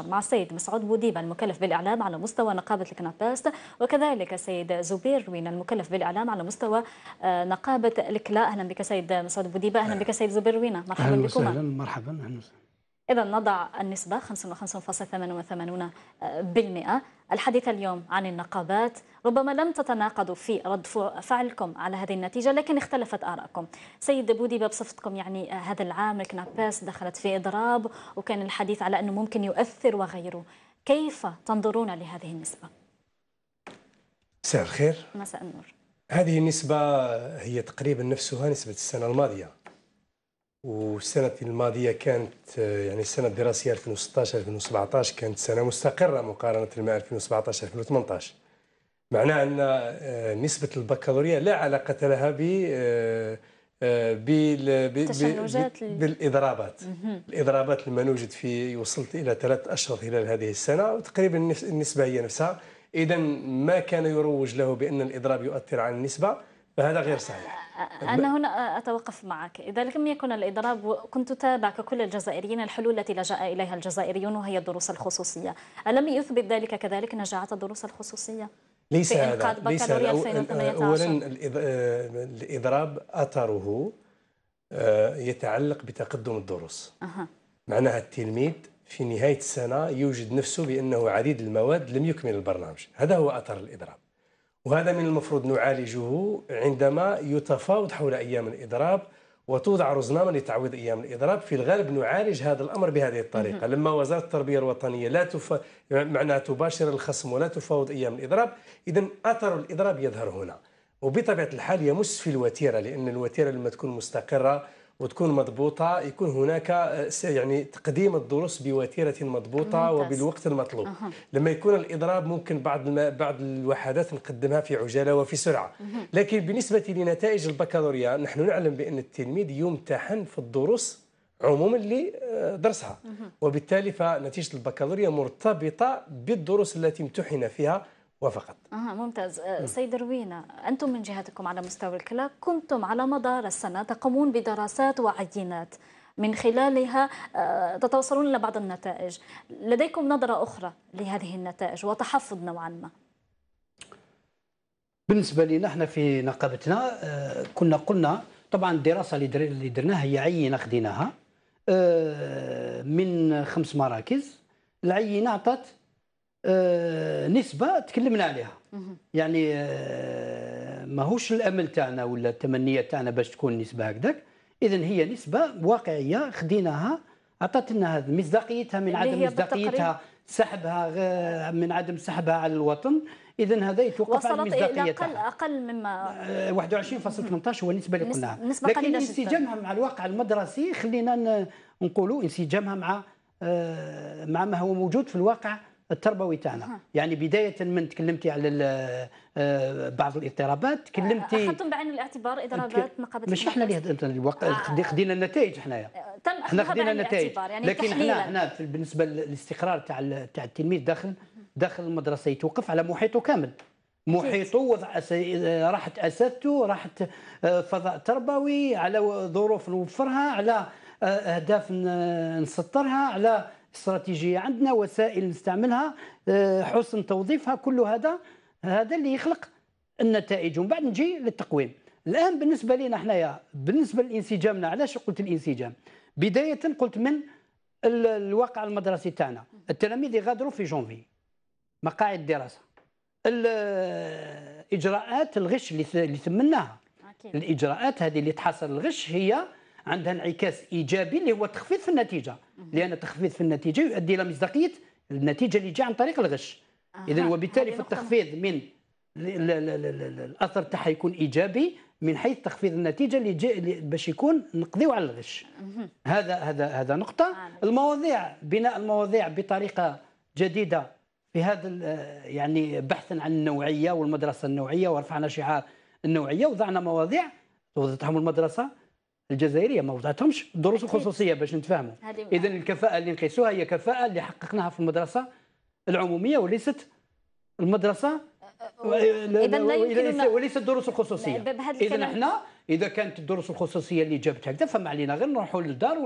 مع السيد مسعود بوديبة المكلف بالإعلام على مستوى نقابة الكنابست وكذلك السيد زبير روين المكلف بالإعلام على مستوى آه، نقابة الكلاء أهلا بك سيد مسعود بوديبة أهلا بك سيد زبير روين مرحبا بكم أهلا وسهلا مرحبا أهلا وسهلا إذا نضع النسبة 55.88% الحديث اليوم عن النقابات ربما لم تتناقضوا في رد فعلكم على هذه النتيجة لكن اختلفت آراءكم سيد بودي بصفتكم يعني آه، هذا العام الكناباس دخلت في إضراب وكان الحديث على أنه ممكن يؤثر وغيره كيف تنظرون لهذه النسبة؟ مساء الخير مساء النور هذه النسبة هي تقريبا نفسها نسبة السنة الماضية والسنة الماضية كانت آه، يعني السنة الدراسية 2016 2017 كانت سنة مستقرة مقارنة مع 2017 2018 معناه أن آه، نسبة البكالوريا لا علاقة لها ب آه، بالإضرابات الإضرابات لما نوجد في وصلت إلى ثلاث أشهر خلال هذه السنة وتقريبا النسبة هي نفسها إذا ما كان يروج له بأن الإضراب يؤثر على النسبة فهذا غير صحيح أنا هنا أتوقف معك إذا لم يكن الإضراب كنت تابع ككل الجزائريين الحلول التي لجأ إليها الجزائريون وهي الدروس الخصوصية ألم يثبت ذلك كذلك نجاعة الدروس الخصوصية؟ ليس هذا ليس أولا آه، الإضراب أثره آه، يتعلق بتقدم الدروس أه. معناها التلميذ في نهاية السنة يوجد نفسه بأنه عديد المواد لم يكمل البرنامج هذا هو أثر الإضراب وهذا من المفروض نعالجه عندما يتفاوض حول أيام الإضراب وتوضع رزنامة لتعويض أيام الإضراب في الغالب نعالج هذا الأمر بهذه الطريقة لما وزارة التربية الوطنية لا تف... معناها تباشر الخصم ولا تفاوض أيام الإضراب إذا أثر الإضراب يظهر هنا وبطبيعة الحال يمس في الوتيرة لأن الوتيرة لما تكون مستقرة وتكون مضبوطة يكون هناك آه، يعني تقديم الدروس بوتيرة مضبوطة ممتاز. وبالوقت المطلوب أه. لما يكون الإضراب ممكن بعض بعض الوحدات نقدمها في عجالة وفي سرعة أه. لكن بالنسبة لنتائج البكالوريا نحن نعلم بأن التلميذ يمتحن في الدروس عموما لدرسها درسها وبالتالي فنتيجة البكالوريا مرتبطة بالدروس التي امتحن فيها وفقط آه ممتاز سيد روينا أنتم من جهتكم على مستوى الكلى كنتم على مدار السنة تقومون بدراسات وعينات من خلالها آه، تتوصلون إلى بعض النتائج لديكم نظرة أخرى لهذه النتائج وتحفظ نوعا ما بالنسبة لنا احنا في نقابتنا آه، كنا قلنا طبعا الدراسة اللي درناها هي عينة خديناها آه، من خمس مراكز العينة عطات آه، نسبه تكلمنا عليها يعني آه، ماهوش الامل تاعنا ولا التمنيه تاعنا باش تكون نسبه هكذاك اذا هي نسبه واقعيه خديناها عطات لنا هذا مصداقيتها من عدم مصداقيتها سحبها آه، من عدم سحبها على الوطن اذا هذا يتوقف على مصداقيتها اقل اقل مما 21.18 هو النسبه اللي قلناها نسبة لكن انسجامها مع الواقع المدرسي خلينا نقولوا انسجامها مع مع ما هو موجود في الواقع التربوي تاعنا يعني بدايه من تكلمتي على آه، بعض الاضطرابات تكلمتي اخذتم أه، بعين الاعتبار اضرابات نقابه مش احنا اللي آه، خدينا النتائج حنايا احنا خدينا النتائج يعني لكن احنا احنا بالنسبه للاستقرار تاع تاع التلميذ داخل داخل المدرسه يتوقف على محيطه كامل محيطه وضع راحت اساتذته راحت فضاء تربوي على ظروف نوفرها على اهداف نسطرها على استراتيجيه عندنا وسائل نستعملها آه، حسن توظيفها كل هذا هذا اللي يخلق النتائج ومن بعد نجي للتقويم الان بالنسبه لنا حنايا بالنسبه لانسجامنا علاش قلت الانسجام بدايه قلت من الواقع المدرسي تاعنا التلاميذ يغادروا في جونفي مقاعد الدراسه الاجراءات آه، الغش اللي ثمناها الاجراءات هذه اللي تحصل الغش هي عندها انعكاس ايجابي اللي هو التخفيض في النتيجه لان التخفيض في النتيجه يؤدي الى مصداقيه النتيجه اللي جايه عن طريق الغش آه، اذا وبالتالي فالتخفيض من الاثر تاعها يكون ايجابي من حيث تخفيض النتيجه اللي جاء باش يكون نقضيو على الغش هذا هذا هذا نقطه آه، نعم. المواضيع بناء المواضيع بطريقه جديده في هذا يعني بحثا عن النوعيه والمدرسه النوعيه ورفعنا شعار النوعيه وضعنا مواضيع وضعتهم المدرسه الجزائريه ما وضعتهمش دروس الخصوصيه باش نتفاهموا اذا الكفاءه اللي نقيسوها هي كفاءه اللي حققناها في المدرسه العموميه وليست المدرسه أه، أه، وليست الدروس الخصوصيه اذا احنا اذا كانت الدروس الخصوصيه اللي جابت هكذا فما علينا غير نروحوا للدار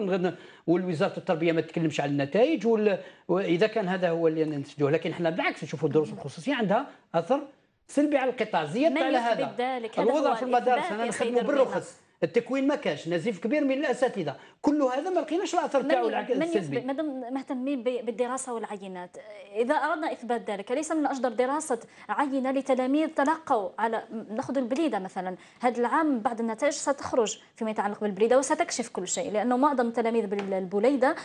والوزاره التربيه ما تتكلمش على النتائج وال... واذا كان هذا هو اللي ننتجوه لكن احنا بالعكس نشوفوا الدروس الخصوصيه عندها اثر سلبي على القطاع زيادة على هذا الوضع في المدارس انا نخدموا بالرخص التكوين ما كانش نزيف كبير من الاساتذه كل هذا ما لقيناش الاثر تاعو السلبي مادام مهتمين بالدراسه والعينات اذا اردنا اثبات ذلك اليس من اجدر دراسه عينه لتلاميذ تلقوا على ناخذ البليده مثلا هذا العام بعد النتائج ستخرج فيما يتعلق بالبليده وستكشف كل شيء لانه معظم تلاميذ البليده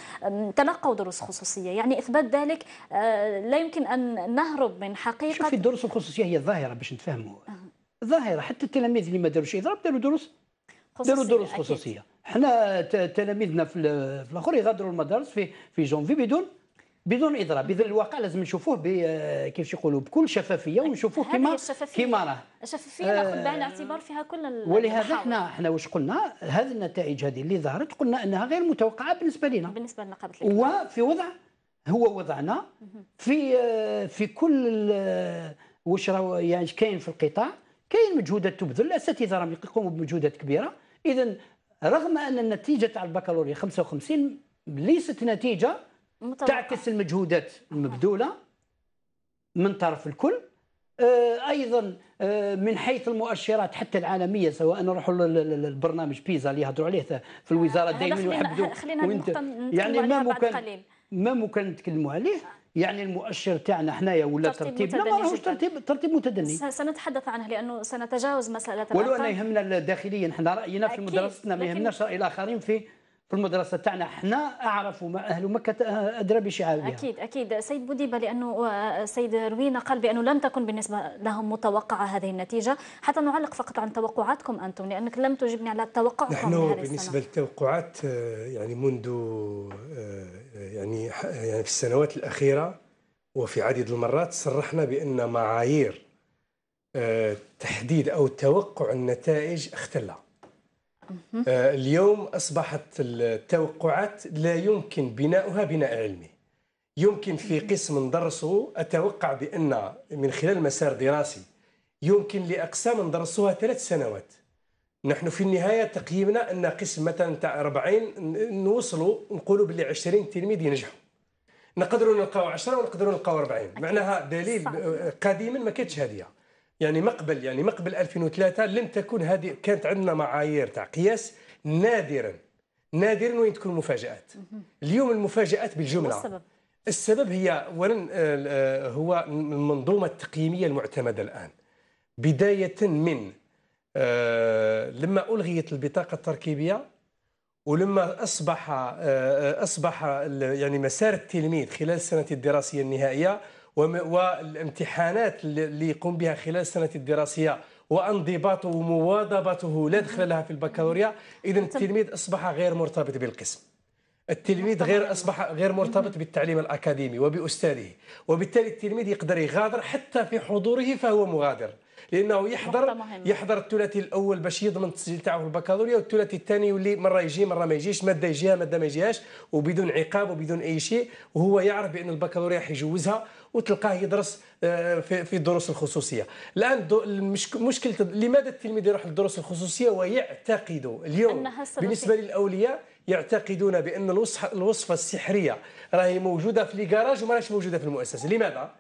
تلقوا دروس خصوصيه يعني اثبات ذلك أه، لا يمكن ان نهرب من حقيقه شوفي الدروس الخصوصيه هي ظاهره باش نتفهموا ظاهره حتى التلاميذ اللي ما داروش اضراب داروا دروس ديروا دروس خصوصيه حنا تلاميذنا في الاخر يغادروا المدارس في في جونفي بدون بدون اضراب بدون الواقع لازم نشوفوه كيف يقولوا بكل شفافيه ونشوفوه كما كما راه الشفافيه ناخذ بعين الاعتبار آه، فيها كل ولهذا حنا حنا واش قلنا هذه النتائج هذه اللي ظهرت قلنا انها غير متوقعه بالنسبه لنا بالنسبه لنقابه قبل وفي وضع هو وضعنا في آه، في كل آه، واش يعني كاين في القطاع كاين مجهودات تبذل الاساتذه راهم يقوموا بمجهودات كبيره اذا رغم ان النتيجه تاع البكالوريا 55 ليست نتيجه مطلقة. تعكس المجهودات المبذوله من طرف الكل آه، ايضا آه، من حيث المؤشرات حتى العالميه سواء نروحوا للبرنامج بيزا اللي يهضروا عليه في الوزاره دائما يحبوا خلينا يعني ما ممكن ما ممكن نتكلموا عليه يعني المؤشر تاعنا حنايا ولا ترتيب لا ما راهوش ترتيب ترتيب متدني سنتحدث عنه لانه سنتجاوز مساله ولو انا يهمنا داخليا حنا راينا في مدرستنا ما يهمناش راي الاخرين في في المدرسه تاعنا حنا اعرف وما اهل مكه ادرى بشعابها اكيد اكيد سيد بوديبه لانه السيد آه، روينا قال بانه لم تكن بالنسبه لهم متوقعه هذه النتيجه حتى نعلق فقط عن توقعاتكم انتم لانك لم تجبني على توقعكم نحن بالنسبه للتوقعات آه، يعني منذ آه، يعني يعني في السنوات الاخيره وفي عديد المرات صرحنا بان معايير تحديد او توقع النتائج اختلها آه، اليوم أصبحت التوقعات لا يمكن بناؤها بناء علمي يمكن في قسم ندرسه أتوقع بأن من خلال مسار دراسي يمكن لأقسام ندرسها ثلاث سنوات نحن في النهاية تقييمنا أن قسم مثلا تاع 40 نوصلوا نقولوا باللي 20 تلميذ ينجحوا نقدروا نلقاو 10 ونقدروا نلقاو 40 معناها دليل آه، قديما ما كانتش هذه يعني مقبل يعني مقبل 2003 لم تكن هذه كانت عندنا معايير تاع قياس نادرا نادرا وين تكون مفاجات اليوم المفاجات بالجمله السبب السبب هي اولا آه، آه، هو المنظومه التقييميه المعتمده الان بدايه من آه، لما الغيت البطاقه التركيبيه ولما اصبح اصبح يعني مسار التلميذ خلال السنه الدراسيه النهائيه والامتحانات اللي يقوم بها خلال السنة الدراسية وانضباطه ومواظبته لا دخل لها في البكالوريا اذا التلميذ اصبح غير مرتبط بالقسم التلميذ غير اصبح أمم. غير مرتبط بالتعليم الاكاديمي وباستاذه وبالتالي التلميذ يقدر يغادر حتى في حضوره فهو مغادر لانه يحضر يحضر الثلاثي الاول باش يضمن التسجيل تاعو في البكالوريا والثلاثي الثاني يولي مره يجي مره ما يجيش ماده يجيها ماده ما يجيهاش وبدون عقاب وبدون اي شيء وهو يعرف بان البكالوريا حيجوزها وتلقاه يدرس آه، في الدروس الخصوصيه الان مشكله لماذا التلميذ يروح للدروس الخصوصيه ويعتقد اليوم بالنسبه للاولياء يعتقدون بان الوصفه السحريه راهي موجوده في الكراج وما موجوده في المؤسسه لماذا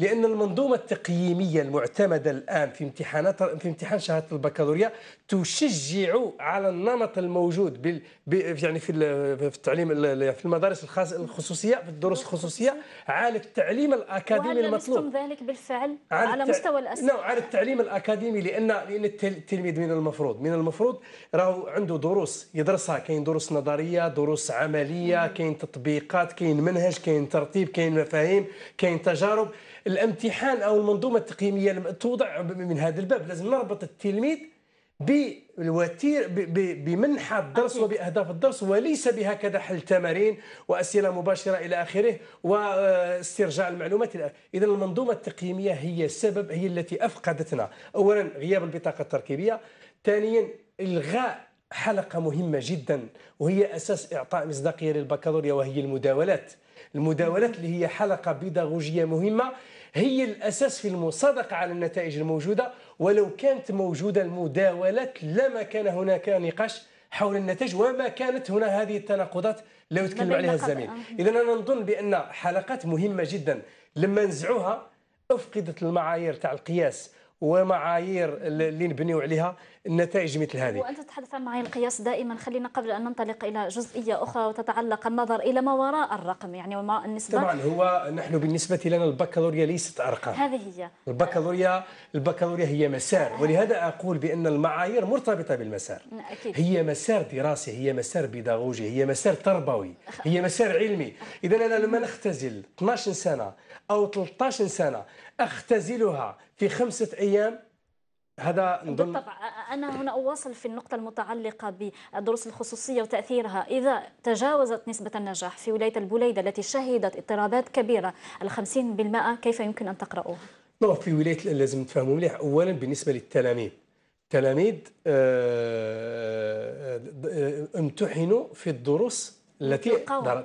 لأن المنظومة التقييمية المعتمدة الآن في امتحانات في امتحان شهادة البكالوريا تشجع على النمط الموجود بال يعني في التعليم في المدارس الخصوصية في الدروس الخصوصية على التعليم الأكاديمي المطلوب ذلك بالفعل على, على مستوى الأسئلة؟ نعم على التعليم الأكاديمي لأن لأن التلميذ من المفروض من المفروض راهو عنده دروس يدرسها كاين دروس نظرية دروس عملية كاين تطبيقات كاين منهج كاين ترتيب كاين مفاهيم كاين تجارب الامتحان او المنظومه التقييميه لم توضع من هذا الباب لازم نربط التلميذ بالوتير بمنحى الدرس وباهداف الدرس وليس بهكذا حل تمارين واسئله مباشره الى اخره واسترجاع المعلومات اذا المنظومه التقييميه هي السبب هي التي افقدتنا اولا غياب البطاقه التركيبيه ثانيا الغاء حلقه مهمه جدا وهي اساس اعطاء مصداقيه للبكالوريا وهي المداولات المداولات اللي هي حلقة بيداغوجية مهمة هي الأساس في المصادقة على النتائج الموجودة ولو كانت موجودة المداولات لما كان هناك نقاش حول النتائج وما كانت هنا هذه التناقضات لو تكلم عليها الزميل آه. إذا أنا نظن بأن حلقات مهمة جدا لما نزعوها أفقدت المعايير تاع القياس ومعايير اللي نبنيو عليها النتائج مثل هذه وانت تتحدث عن معايير القياس دائما خلينا قبل ان ننطلق الى جزئيه اخرى وتتعلق النظر الى ما وراء الرقم يعني وما النسبه طبعا هو نحن بالنسبه لنا البكالوريا ليست ارقام هذه هي البكالوريا البكالوريا هي مسار ولهذا اقول بان المعايير مرتبطه بالمسار أكيد. هي مسار دراسي هي مسار بيداغوجي هي مسار تربوي هي مسار علمي اذا انا لما نختزل 12 سنه او 13 سنه اختزلها في خمسة أيام هذا نظن بالطبع أنا هنا أواصل في النقطة المتعلقة بالدروس الخصوصية وتأثيرها إذا تجاوزت نسبة النجاح في ولاية البوليدة التي شهدت اضطرابات كبيرة الخمسين بالمئة كيف يمكن أن تقرأوها؟ في ولاية لازم تفهموا مليح أولا بالنسبة للتلاميذ التلاميذ آه، آه، آه، امتحنوا في الدروس التي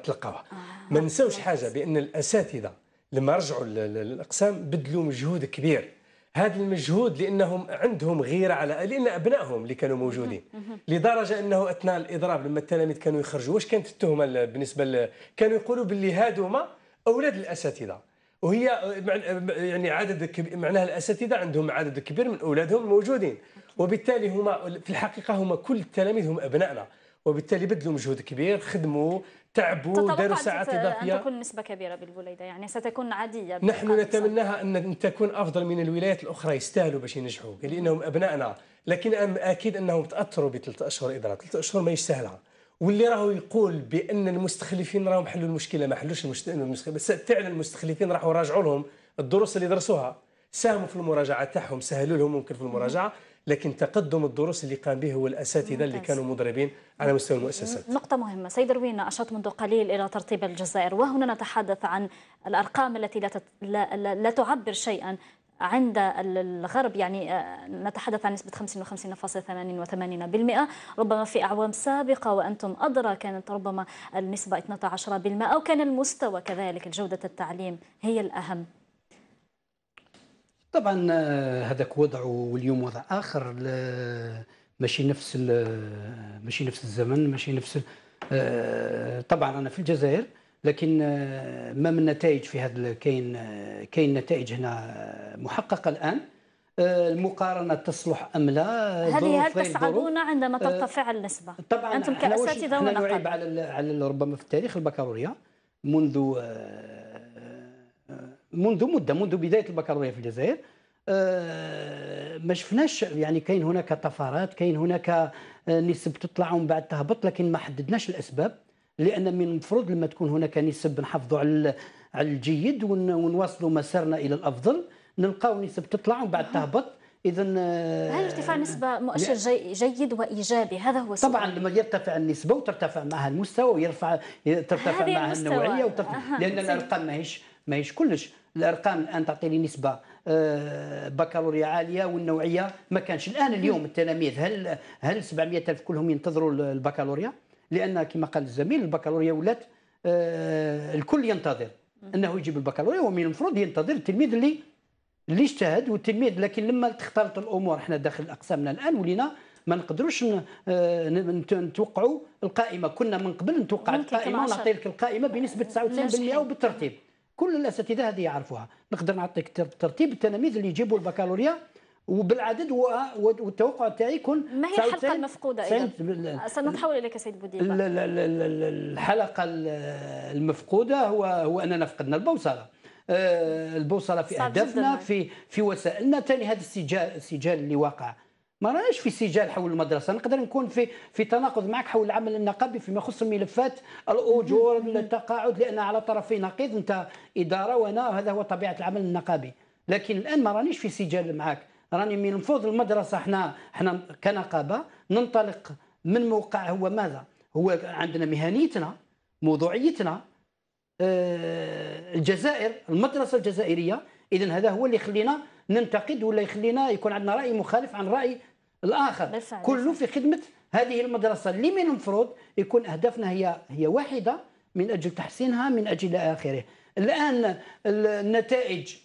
تلقاوها ما نساوش حاجة بأن الأساتذة لما رجعوا للأقسام بدلوا مجهود كبير هذا المجهود لانهم عندهم غيره على لان ابنائهم اللي كانوا موجودين لدرجه انه اثناء الاضراب لما التلاميذ كانوا يخرجوا واش كانت التهمه بالنسبه ل... كانوا يقولوا باللي هادوما اولاد الاساتذه وهي يعني عدد كبير معناها الاساتذه عندهم عدد كبير من اولادهم الموجودين وبالتالي هما في الحقيقه هما كل التلاميذ هم ابنائنا وبالتالي بذلوا مجهود كبير خدموا تعبوا داروا ساعات اضافيه أن تكون نسبه كبيره بالوليده يعني ستكون عاديه نحن نتمناها ان تكون افضل من الولايات الاخرى يستاهلوا باش ينجحوا لانهم ابنائنا لكن انا اكيد انهم تاثروا بثلاث اشهر اضرار ثلاث اشهر ماهيش سهله واللي راهو يقول بان المستخلفين راهم حلوا المشكله ما حلوش المشكله بس فعلا المستخلفين راحوا راجعوا لهم الدروس اللي درسوها ساهموا في المراجعه تاعهم سهلوا لهم ممكن في المراجعه لكن تقدم الدروس اللي قام به هو الاساتذه اللي كانوا مدربين على مستوى المؤسسات. نقطة مهمة، سيد روين أشرت منذ قليل إلى ترتيب الجزائر وهنا نتحدث عن الأرقام التي لا, تت... لا... لا... لا تعبر شيئا عند الغرب يعني آه، نتحدث عن نسبة 55.88% ربما في أعوام سابقة وأنتم أدرى كانت ربما النسبة 12% وكان المستوى كذلك جودة التعليم هي الأهم طبعا آه، هذاك وضع واليوم وضع اخر ماشي نفس ماشي نفس الزمن ماشي نفس آه، طبعا انا في الجزائر لكن آه، ما من نتائج في هذا كاين كاين نتائج هنا محققه الان المقارنه تصلح ام لا هذه هل تصعدون عندما ترتفع النسبه طبعا انتم كاساتذه ونقاد نعيب على على ربما في التاريخ البكالوريا منذ منذ مده منذ بدايه البكالوريا في الجزائر آه، ما شفناش يعني كاين هناك طفرات كاين هناك آه، نسب تطلع ومن بعد تهبط لكن ما حددناش الاسباب لان من المفروض لما تكون هناك نسب نحافظوا على على الجيد ونواصلوا مسارنا الى الافضل نلقاو نسب تطلع ومن بعد تهبط اذا آه، هل ارتفاع نسبه مؤشر جيد وايجابي هذا هو طبعا لما يرتفع النسبه وترتفع معها المستوى ويرفع ترتفع معها النوعيه وترتفع لان الارقام ماهيش ماهيش كلش الارقام الان تعطي لي نسبه آه، بكالوريا عاليه والنوعيه ما كانش الان اليوم التلاميذ هل هل 700 الف كلهم ينتظروا البكالوريا لان كما قال الزميل البكالوريا ولات آه، الكل ينتظر انه يجيب البكالوريا ومن المفروض ينتظر التلميذ اللي اللي اجتهد والتلميذ لكن لما تختلط الامور احنا داخل اقسامنا الان ولينا ما نقدروش آه، نتوقعوا القائمه كنا من قبل نتوقع القائمه ونعطي لك القائمه بنسبه 99% وبالترتيب كل الاساتذه هذه يعرفوها نقدر نعطيك ترتيب التلاميذ اللي يجيبوا البكالوريا وبالعدد والتوقع تاعي يكون ما هي الحلقه المفقوده اذا سنتحول اليك سيد بوديبه الحلقه المفقوده هو هو اننا فقدنا البوصله آه، البوصله في اهدافنا في في وسائلنا ثاني هذا السجال السجال اللي واقع ما راناش في سجال حول المدرسه نقدر نكون في في تناقض معك حول العمل النقابي فيما يخص الملفات الاجور التقاعد لان على طرفي نقيض انت اداره وانا هذا هو طبيعه العمل النقابي لكن الان ما رانيش في سجال معك راني من فوض المدرسه احنا احنا كنقابه ننطلق من موقع هو ماذا هو عندنا مهنيتنا موضوعيتنا آه، الجزائر المدرسه الجزائريه اذا هذا هو اللي يخلينا ننتقد ولا يخلينا يكون عندنا راي مخالف عن راي الاخر كله في خدمه هذه المدرسه اللي من المفروض يكون اهدافنا هي هي واحده من اجل تحسينها من اجل الى اخره الان النتائج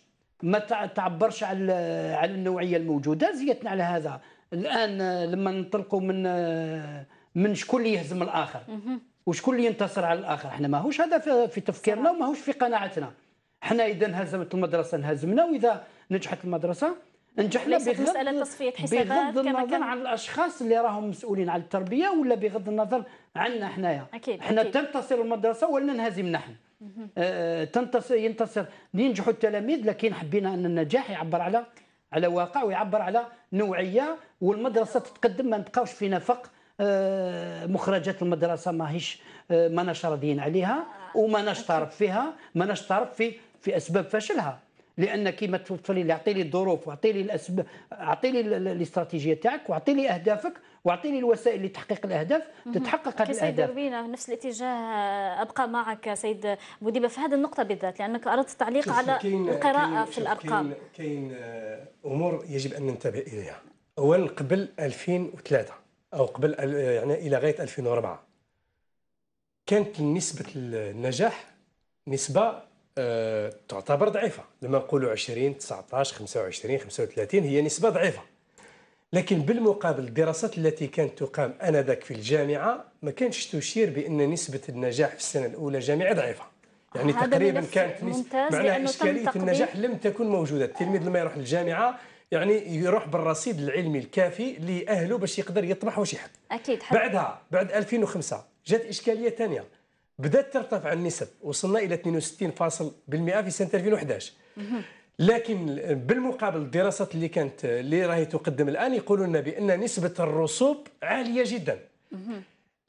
ما تعبرش على على النوعيه الموجوده زيتنا على هذا الان لما ننطلقوا من من شكون اللي يهزم الاخر وشكون اللي ينتصر على الاخر احنا ماهوش هذا في تفكيرنا وماهوش في قناعتنا احنا اذا هزمت المدرسه انهزمنا واذا نجحت المدرسه نجحنا بغض تصفية حسابات بغض النظر كان... عن الأشخاص اللي راهم مسؤولين على التربية ولا بغض النظر عنا حنايا أكيد حنا تنتصر المدرسة ولا ننهزم نحن آه تنتصر ينتصر ينجحوا التلاميذ لكن حبينا أن النجاح يعبر على على واقع ويعبر على نوعية والمدرسة تتقدم ما نبقاوش في نفق آه مخرجات المدرسة ماهيش آه ما ناش راضيين عليها آه، وما ناش فيها ما ناش في في أسباب فشلها لان كيما توفري لي اعطي لي الظروف واعطي لي الاسباب اعطي لي الاستراتيجيه تاعك واعطي لي اهدافك واعطي لي الوسائل لتحقيق الاهداف تتحقق هذه الاهداف سيد ربينا نفس الاتجاه آه، ابقى معك سيد بوديبه في هذه النقطه بالذات لانك اردت التعليق على القراءه في الارقام كاين آه، امور يجب ان ننتبه اليها اولا قبل 2003 او قبل آه، يعني الى غايه 2004 كانت نسبه النجاح نسبه آه، تعتبر ضعيفه لما نقولوا 20 19 25 35 هي نسبه ضعيفه لكن بالمقابل الدراسات التي كانت تقام انذاك في الجامعه ما كانتش تشير بان نسبه النجاح في السنه الاولى جامعه ضعيفه يعني تقريبا كانت معناها اشكاليه النجاح لم تكن موجوده التلميذ لما يروح للجامعه يعني يروح بالرصيد العلمي الكافي لاهله باش يقدر يطمح واش يحب اكيد حب. بعدها بعد 2005 جات اشكاليه ثانيه بدات ترتفع النسب وصلنا الى 62% في سنه 2011 لكن بالمقابل الدراسات اللي كانت اللي راهي تقدم الان يقولوا لنا بان نسبه الرسوب عاليه جدا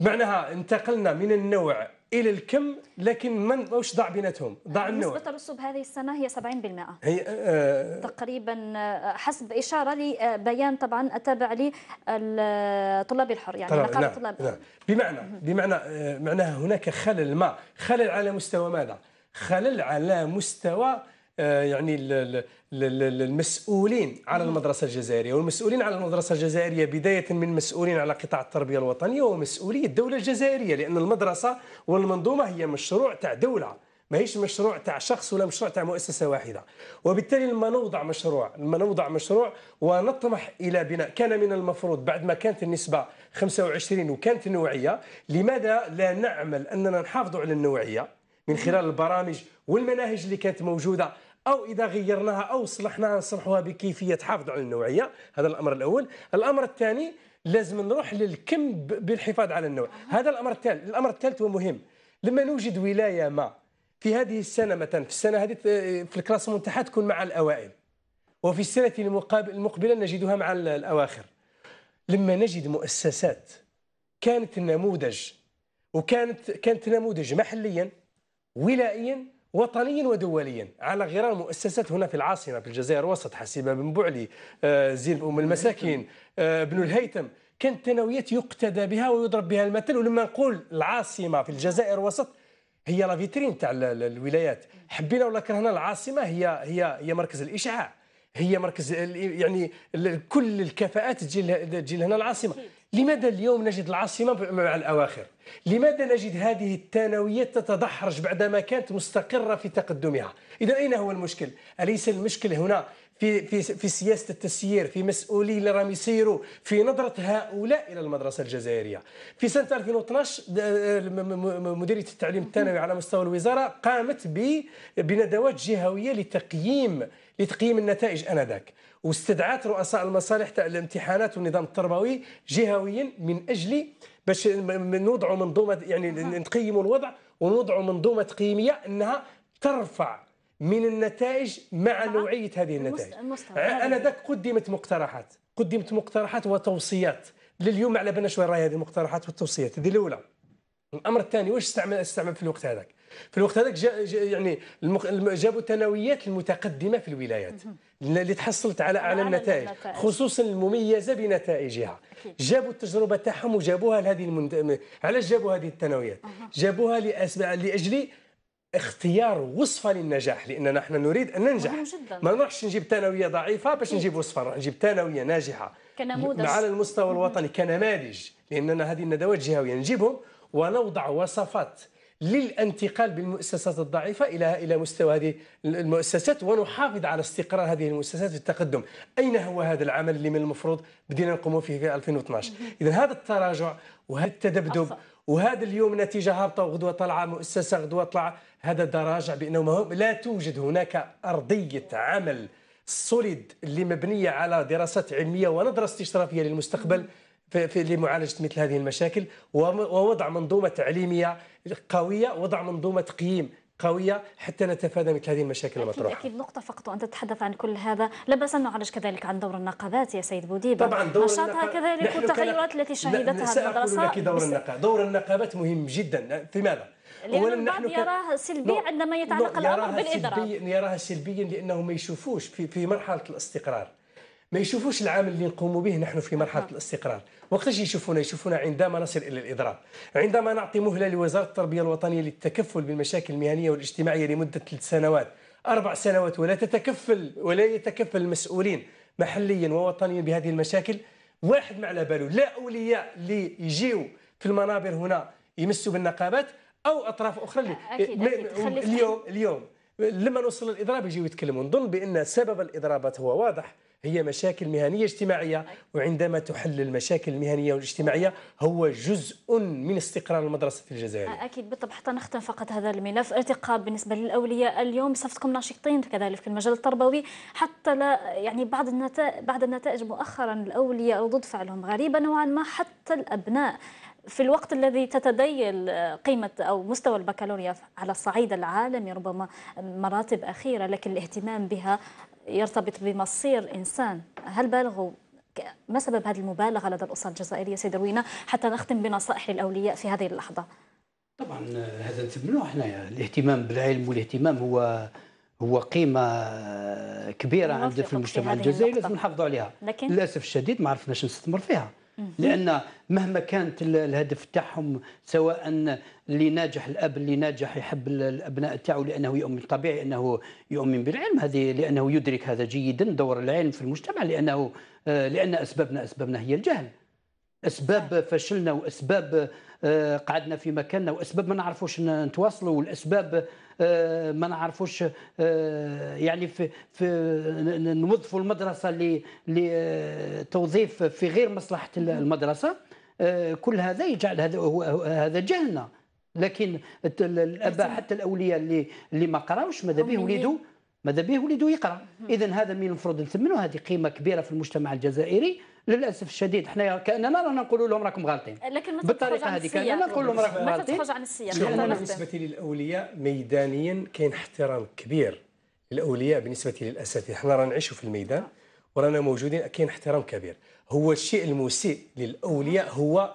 معناها انتقلنا من النوع الى الكم لكن ما واش ضاع بيناتهم ضاع يعني النوع نسبه الرسوب هذه السنه هي 70% هي آه, آه، تقريبا آه، حسب اشاره لبيان آه، طبعا التابع لطلاب الحر يعني نقابه نعم طلاب نعم بمعنى بمعنى معناها هناك خلل ما خلل على مستوى ماذا خلل على مستوى يعني للمسؤولين على المدرسة الجزائرية والمسؤولين على المدرسة الجزائرية بداية من مسؤولين على قطاع التربية الوطنية ومسؤولية الدولة الجزائرية لأن المدرسة والمنظومة هي مشروع تاع دولة ماهيش مشروع تاع شخص ولا مشروع تاع مؤسسه واحده وبالتالي لما نوضع مشروع لما نوضع مشروع ونطمح الى بناء كان من المفروض بعد ما كانت النسبه 25 وكانت النوعيه لماذا لا نعمل اننا نحافظوا على النوعيه من خلال البرامج والمناهج اللي كانت موجوده او اذا غيرناها او صلحناها نصلحوها بكيفيه تحافظ على النوعيه هذا الامر الاول الامر الثاني لازم نروح للكم بالحفاظ على النوع هذا الامر الثالث الامر الثالث هو مهم لما نوجد ولايه ما في هذه السنه مثلا في السنه هذه في الكلاس المنتحه تكون مع الاوائل وفي السنه المقبله نجدها مع الاواخر لما نجد مؤسسات كانت النموذج وكانت كانت نموذج محليا ولائيا وطنيا ودوليا على غرار مؤسسات هنا في العاصمة في الجزائر الوسط حسيبة بن بعلي آه، زين أم المساكين آه، بن الهيثم كانت ثانويات يقتدى بها ويضرب بها المثل ولما نقول العاصمة في الجزائر الوسط هي لا فيترين تاع الولايات حبينا ولا كرهنا العاصمة هي هي هي مركز الإشعاع هي مركز يعني كل الكفاءات تجي تجي لهنا العاصمه لماذا اليوم نجد العاصمة مع الأواخر لماذا نجد هذه الثانويات تتدحرج بعدما كانت مستقرة في تقدمها إذا أين هو المشكل أليس المشكل هنا في في في سياسه التسيير في مسؤولي اللي راهم يسيروا في نظره هؤلاء الى المدرسه الجزائريه في سنه 2012 مديريه التعليم الثانوي على مستوى الوزاره قامت بندوات جهويه لتقييم لتقييم النتائج انذاك واستدعات رؤساء المصالح تاع الامتحانات والنظام التربوي جهويا من اجل باش نوضعوا منظومه يعني نقيموا الوضع ونوضعوا منظومه تقييميه انها ترفع من النتائج مع نوعيه هذه النتائج انا ذاك قدمت مقترحات قدمت مقترحات وتوصيات لليوم على بالنا شويه راي هذه المقترحات والتوصيات هذه الاولى الامر الثاني واش استعمل استعمل في الوقت هذاك في الوقت هذاك جا يعني المخ... جابوا الثانويات المتقدمه في الولايات اللي تحصلت على اعلى النتائج خصوصا المميزه بنتائجها جابوا التجربه تاعهم وجابوها لهذه المند... علاش جابوا هذه الثانويات جابوها لأسب... لاجل اختيار وصفه للنجاح لاننا احنا نريد ان ننجح ما نروحش نجيب ثانويه ضعيفه باش نجيب وصفه نروح نجيب ثانويه ناجحه كنموذج على المستوى الوطني كنماذج لاننا هذه الندوات جهويه نجيبهم ونوضع وصفات للانتقال بالمؤسسات الضعيفة إلى إلى مستوى هذه المؤسسات ونحافظ على استقرار هذه المؤسسات في التقدم أين هو هذا العمل اللي من المفروض بدينا نقوم فيه في 2012 إذا هذا التراجع وهذا التذبذب وهذا اليوم نتيجة هابطة وغدوة طلعة مؤسسة غدوة طلعة هذا دراجع بأنه لا توجد هناك أرضية عمل سوليد اللي مبنية على دراسات علمية ونظرة استشرافية للمستقبل في لمعالجة مثل هذه المشاكل ووضع منظومة تعليمية قويه وضع منظومه تقييم قوية حتى نتفادى مثل هذه المشاكل المطروحة أكيد, نقطة فقط وأنت تتحدث عن كل هذا لا بأس أن نعالج كذلك عن دور النقابات يا سيد بوديبة طبعا دور نشاطها كذلك والتغيرات التي شهدتها المدرسة لك دور النقابات، دور النقابات مهم جدا لماذا؟ لأن البعض يراها سلبي عندما يتعلق الأمر بالإدارة يراها سلبيا لأنهم ما يشوفوش في, في مرحلة الاستقرار ما يشوفوش العامل اللي نقوم به نحن في مرحله نعم. الاستقرار وقتاش يشوفونا يشوفونا عندما نصل الى الاضراب عندما نعطي مهله لوزاره التربيه الوطنيه للتكفل بالمشاكل المهنيه والاجتماعيه لمده ثلاث سنوات اربع سنوات ولا تتكفل ولا يتكفل المسؤولين محليا ووطنيا بهذه المشاكل واحد ما على باله لا اولياء اللي يجيو في المنابر هنا يمسوا بالنقابات او اطراف اخرى اللي أكيد أكيد. اليوم اليوم لما نوصل للاضراب يجيو يتكلموا نظن بان سبب الاضرابات هو واضح هي مشاكل مهنيه اجتماعيه وعندما تحل المشاكل المهنيه والاجتماعيه هو جزء من استقرار المدرسه في الجزائر اكيد بالطبع حتى نختم فقط هذا الملف ارتقاء بالنسبه للاولياء اليوم صفتكم ناشطين كذلك في المجال التربوي حتى لا يعني بعض النتائج بعض النتائج مؤخرا الاولياء ردود فعلهم غريبه نوعا ما حتى الابناء في الوقت الذي تتدين آه، قيمة أو مستوى البكالوريا على الصعيد العالمي ربما مراتب أخيرة لكن الاهتمام بها يرتبط بمصير إنسان هل بالغوا ما سبب هذه المبالغة لدى الأسرة الجزائرية سيد روينا حتى نختم بنصائح للأولياء في هذه اللحظة طبعا آه، هذا نثمنوه حنايا يعني الاهتمام بالعلم والاهتمام هو هو قيمه آه، كبيره عندنا في المجتمع الجزائري لازم نحافظوا عليها لكن للاسف الشديد ما عرفناش نستثمر فيها لان مهما كانت الهدف تاعهم سواء اللي ناجح الاب اللي ناجح يحب الابناء تاعو لانه يؤمن طبيعي انه يؤمن بالعلم هذه لانه يدرك هذا جيدا دور العلم في المجتمع لانه آه، لان اسبابنا اسبابنا هي الجهل اسباب فشلنا واسباب آه، قعدنا في مكاننا واسباب ما نعرفوش نتواصلوا والاسباب آه، ما نعرفوش آه، يعني في, في نوظفوا المدرسه لتوظيف في غير مصلحه المدرسه كل هذا يجعل هذا هذا جهلنا لكن الاباء حتى الاولياء اللي اللي ما قراوش ماذا به وليدو ماذا به ولده يقرا اذا هذا من المفروض نثمنه هذه قيمه كبيره في المجتمع الجزائري للاسف الشديد حنا كاننا رانا نقول لهم راكم غالطين لكن بالطريقه هذه كاننا نقول لهم راكم غالطين ما عن السياق بالنسبه للاولياء ميدانيا كاين احترام كبير للاولياء بالنسبه للاساتذه حنا رانا نعيشوا في الميدان ورانا موجودين كاين احترام كبير هو الشيء المسيء للاولياء هو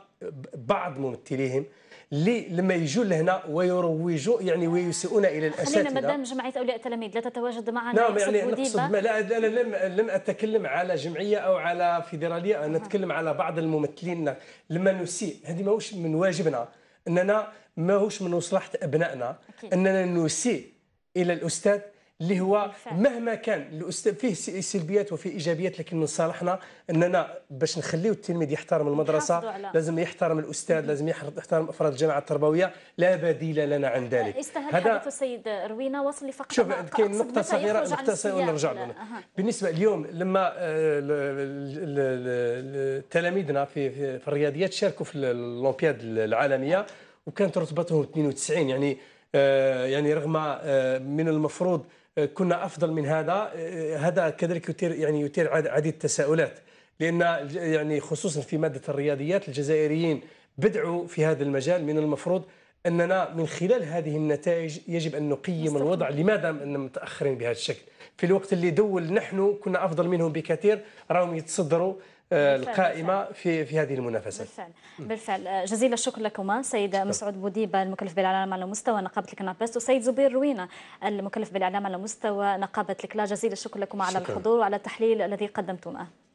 بعض ممثليهم اللي لما يجوا لهنا ويروجوا يعني ويسيئون الى الاساتذه خلينا مدام جمعيه اولياء التلاميذ لا تتواجد معنا نعم يعني نقصد ما لا انا لم لم اتكلم على جمعيه او على فيدراليه انا اتكلم على بعض الممثلين لما نسيء هذه ماهوش من واجبنا اننا ماهوش من مصلحه ابنائنا اننا نسيء الى الاستاذ اللي هو مهما كان الاستاذ فيه سلبيات وفيه ايجابيات لكن من صالحنا اننا باش نخليو التلميذ يحترم المدرسه لازم يحترم الاستاذ لازم يحترم افراد الجامعه التربويه لا بديل لنا عن ذلك استهل آه، هذا السيد روينا وصل لفقط شوف كاين نقطه صغيره نقطه ونرجع لها بالنسبه اليوم لما آه، تلاميذنا في في الرياضيات شاركوا في الاولمبياد العالميه وكانت رتبتهم 92 يعني آه، يعني رغم من المفروض كنا افضل من هذا هذا كذلك يثير يعني يثير عديد التساؤلات لان يعني خصوصا في ماده الرياضيات الجزائريين بدعوا في هذا المجال من المفروض اننا من خلال هذه النتائج يجب ان نقيم مستقبل. الوضع لماذا اننا متاخرين بهذا الشكل في الوقت اللي دول نحن كنا افضل منهم بكثير راهم يتصدروا القائمه في في هذه المنافسه بالفعل بالفعل جزيل الشكر لكما آه، سيد مسعود بوديبه المكلف بالاعلام على مستوى نقابه الكنابست وسيد زبير روينه المكلف بالاعلام على مستوى نقابه الكلا جزيل الشكر لكما على الحضور وعلى التحليل الذي قدمتماه